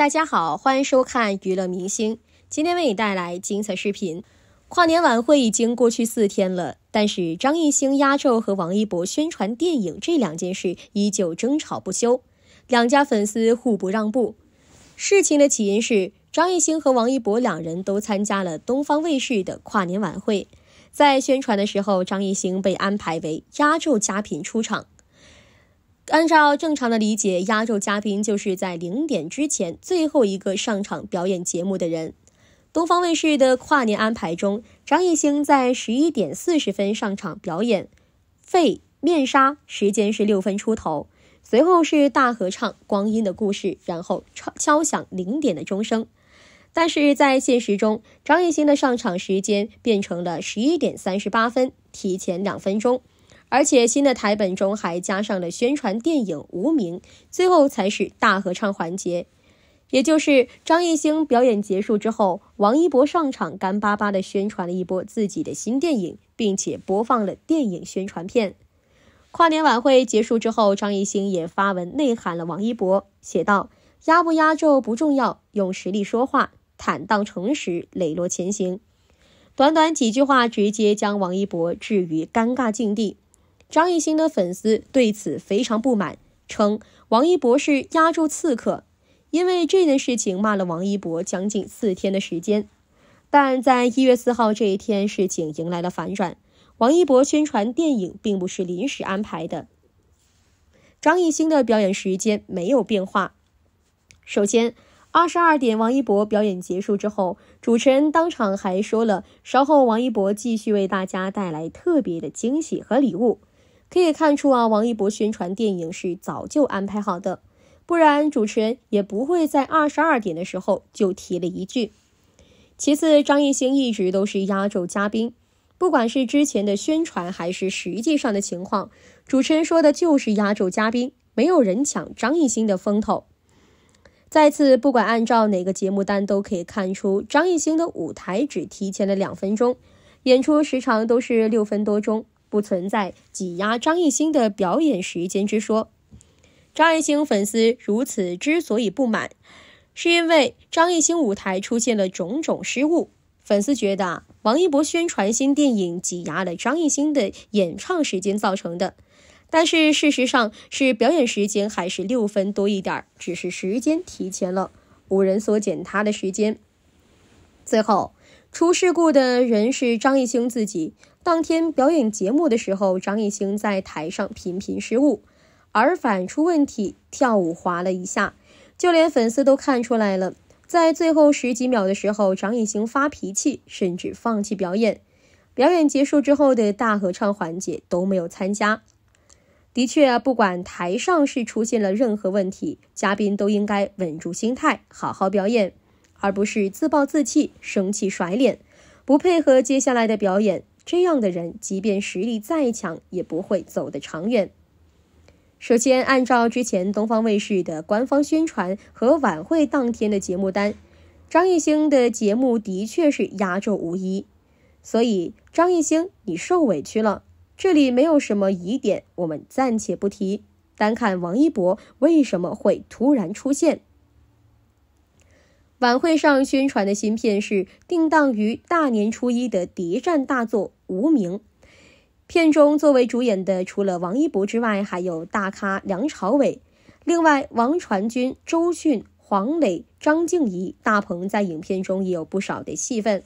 大家好，欢迎收看娱乐明星。今天为你带来精彩视频。跨年晚会已经过去四天了，但是张艺兴压轴和王一博宣传电影这两件事依旧争吵不休，两家粉丝互不让步。事情的起因是张艺兴和王一博两人都参加了东方卫视的跨年晚会，在宣传的时候，张艺兴被安排为压轴嘉宾出场。按照正常的理解，压轴嘉宾就是在零点之前最后一个上场表演节目的人。东方卫视的跨年安排中，张艺兴在十一点四十分上场表演《肺面纱》，时间是六分出头，随后是大合唱《光阴的故事》，然后敲敲响零点的钟声。但是在现实中，张艺兴的上场时间变成了十一点三十八分，提前两分钟。而且新的台本中还加上了宣传电影《无名》，最后才是大合唱环节，也就是张艺兴表演结束之后，王一博上场干巴巴的宣传了一波自己的新电影，并且播放了电影宣传片。跨年晚会结束之后，张艺兴也发文内涵了王一博，写道：“压不压轴不重要，用实力说话，坦荡诚实，磊落前行。”短短几句话，直接将王一博置于尴尬境地。张艺兴的粉丝对此非常不满，称王一博是压轴刺客，因为这件事情骂了王一博将近四天的时间。但在一月四号这一天，事情迎来了反转，王一博宣传电影并不是临时安排的，张艺兴的表演时间没有变化。首先，二十二点王一博表演结束之后，主持人当场还说了，稍后王一博继续为大家带来特别的惊喜和礼物。可以看出啊，王一博宣传电影是早就安排好的，不然主持人也不会在二十二点的时候就提了一句。其次，张艺兴一直都是压轴嘉宾，不管是之前的宣传还是实际上的情况，主持人说的就是压轴嘉宾，没有人抢张艺兴的风头。再次，不管按照哪个节目单都可以看出，张艺兴的舞台只提前了两分钟，演出时长都是六分多钟。不存在挤压张艺兴的表演时间之说。张艺兴粉丝如此之所以不满，是因为张艺兴舞台出现了种种失误，粉丝觉得王一博宣传新电影挤压了张艺兴的演唱时间造成的。但是事实上是表演时间还是六分多一点，只是时间提前了，无人缩减他的时间。最后出事故的人是张艺兴自己。当天表演节目的时候，张艺兴在台上频频失误，耳返出问题，跳舞滑了一下，就连粉丝都看出来了。在最后十几秒的时候，张艺兴发脾气，甚至放弃表演。表演结束之后的大合唱环节都没有参加。的确啊，不管台上是出现了任何问题，嘉宾都应该稳住心态，好好表演，而不是自暴自弃、生气甩脸，不配合接下来的表演。这样的人，即便实力再强，也不会走得长远。首先，按照之前东方卫视的官方宣传和晚会当天的节目单，张艺兴的节目的确是压轴无疑。所以，张艺兴，你受委屈了。这里没有什么疑点，我们暂且不提。单看王一博为什么会突然出现？晚会上宣传的新片是定档于大年初一的谍战大作《无名》，片中作为主演的除了王一博之外，还有大咖梁朝伟，另外王传君、周迅、黄磊、张静怡、大鹏在影片中也有不少的戏份。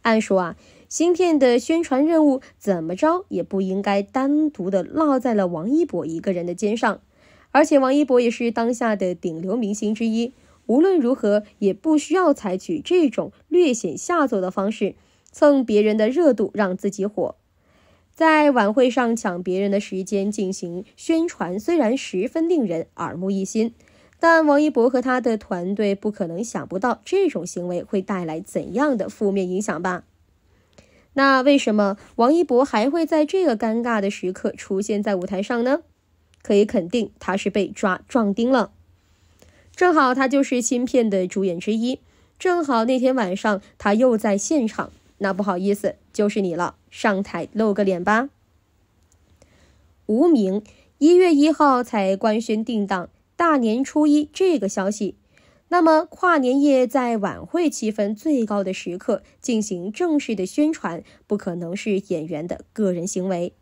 按说啊，新片的宣传任务怎么着也不应该单独的落在了王一博一个人的肩上，而且王一博也是当下的顶流明星之一。无论如何，也不需要采取这种略显下作的方式，蹭别人的热度让自己火，在晚会上抢别人的时间进行宣传，虽然十分令人耳目一新，但王一博和他的团队不可能想不到这种行为会带来怎样的负面影响吧？那为什么王一博还会在这个尴尬的时刻出现在舞台上呢？可以肯定，他是被抓壮丁了。正好他就是新片的主演之一，正好那天晚上他又在现场，那不好意思，就是你了，上台露个脸吧。无名一月一号才官宣定档大年初一这个消息，那么跨年夜在晚会气氛最高的时刻进行正式的宣传，不可能是演员的个人行为，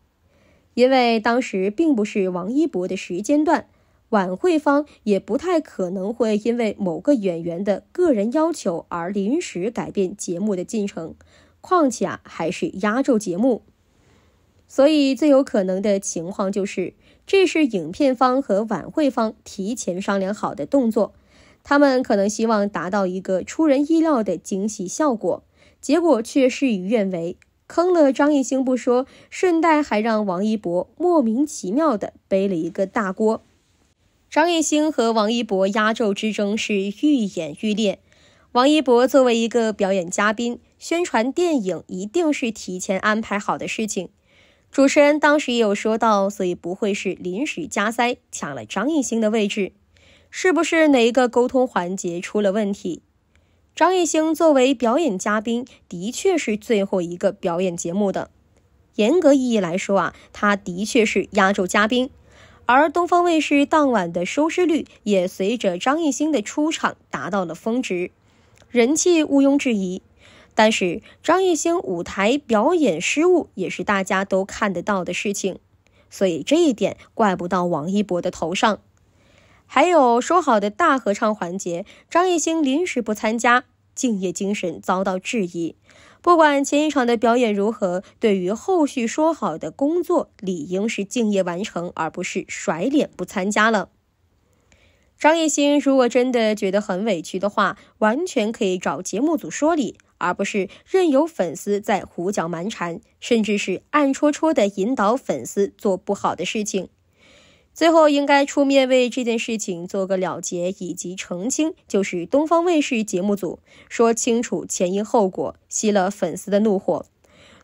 因为当时并不是王一博的时间段。晚会方也不太可能会因为某个演员的个人要求而临时改变节目的进程，况且啊还是压轴节目。所以最有可能的情况就是，这是影片方和晚会方提前商量好的动作，他们可能希望达到一个出人意料的惊喜效果，结果却事与愿违，坑了张艺兴不说，顺带还让王一博莫名其妙的背了一个大锅。张艺兴和王一博压轴之争是愈演愈烈。王一博作为一个表演嘉宾，宣传电影一定是提前安排好的事情。主持人当时也有说到，所以不会是临时加塞抢了张艺兴的位置。是不是哪一个沟通环节出了问题？张艺兴作为表演嘉宾，的确是最后一个表演节目的。严格意义来说啊，他的确是压轴嘉宾。而东方卫视当晚的收视率也随着张艺兴的出场达到了峰值，人气毋庸置疑。但是张艺兴舞台表演失误也是大家都看得到的事情，所以这一点怪不到王一博的头上。还有说好的大合唱环节，张艺兴临时不参加。敬业精神遭到质疑，不管前一场的表演如何，对于后续说好的工作，理应是敬业完成，而不是甩脸不参加了。张艺兴如果真的觉得很委屈的话，完全可以找节目组说理，而不是任由粉丝在胡搅蛮缠，甚至是暗戳戳的引导粉丝做不好的事情。最后应该出面为这件事情做个了结，以及澄清，就是东方卫视节目组说清楚前因后果，熄了粉丝的怒火，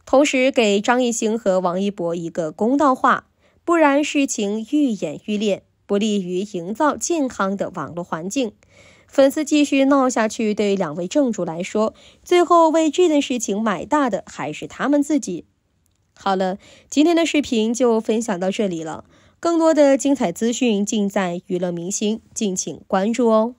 同时给张艺兴和王一博一个公道话，不然事情愈演愈烈，不利于营造健康的网络环境。粉丝继续闹下去，对两位正主来说，最后为这件事情买单的还是他们自己。好了，今天的视频就分享到这里了。更多的精彩资讯尽在《娱乐明星》，敬请关注哦。